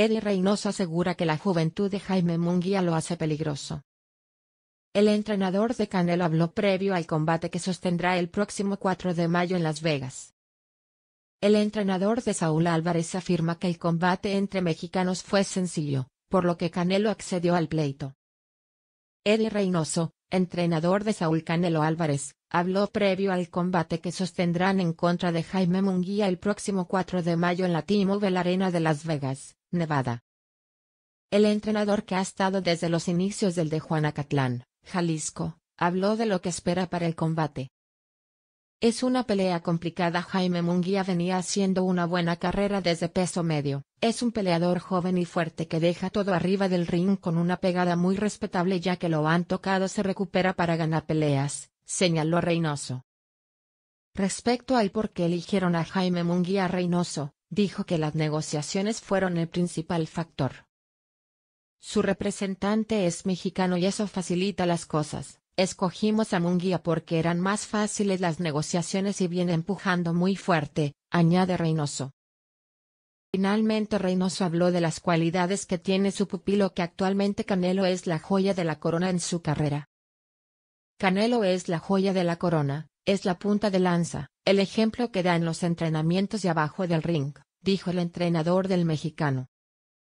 Eddie Reynoso asegura que la juventud de Jaime Munguía lo hace peligroso. El entrenador de Canelo habló previo al combate que sostendrá el próximo 4 de mayo en Las Vegas. El entrenador de Saúl Álvarez afirma que el combate entre mexicanos fue sencillo, por lo que Canelo accedió al pleito. Eddie Reynoso, entrenador de Saúl Canelo Álvarez, habló previo al combate que sostendrán en contra de Jaime Munguía el próximo 4 de mayo en la T-Mobile Arena de Las Vegas. Nevada. El entrenador que ha estado desde los inicios del de Juanacatlán, Jalisco, habló de lo que espera para el combate. Es una pelea complicada. Jaime Munguía venía haciendo una buena carrera desde peso medio. Es un peleador joven y fuerte que deja todo arriba del ring con una pegada muy respetable ya que lo han tocado se recupera para ganar peleas, señaló Reynoso. Respecto al por qué eligieron a Jaime Munguía Reynoso, dijo que las negociaciones fueron el principal factor. Su representante es mexicano y eso facilita las cosas. Escogimos a Munguía porque eran más fáciles las negociaciones y viene empujando muy fuerte, añade Reynoso. Finalmente Reynoso habló de las cualidades que tiene su pupilo que actualmente Canelo es la joya de la corona en su carrera. Canelo es la joya de la corona, es la punta de lanza, el ejemplo que da en los entrenamientos y abajo del ring dijo el entrenador del mexicano.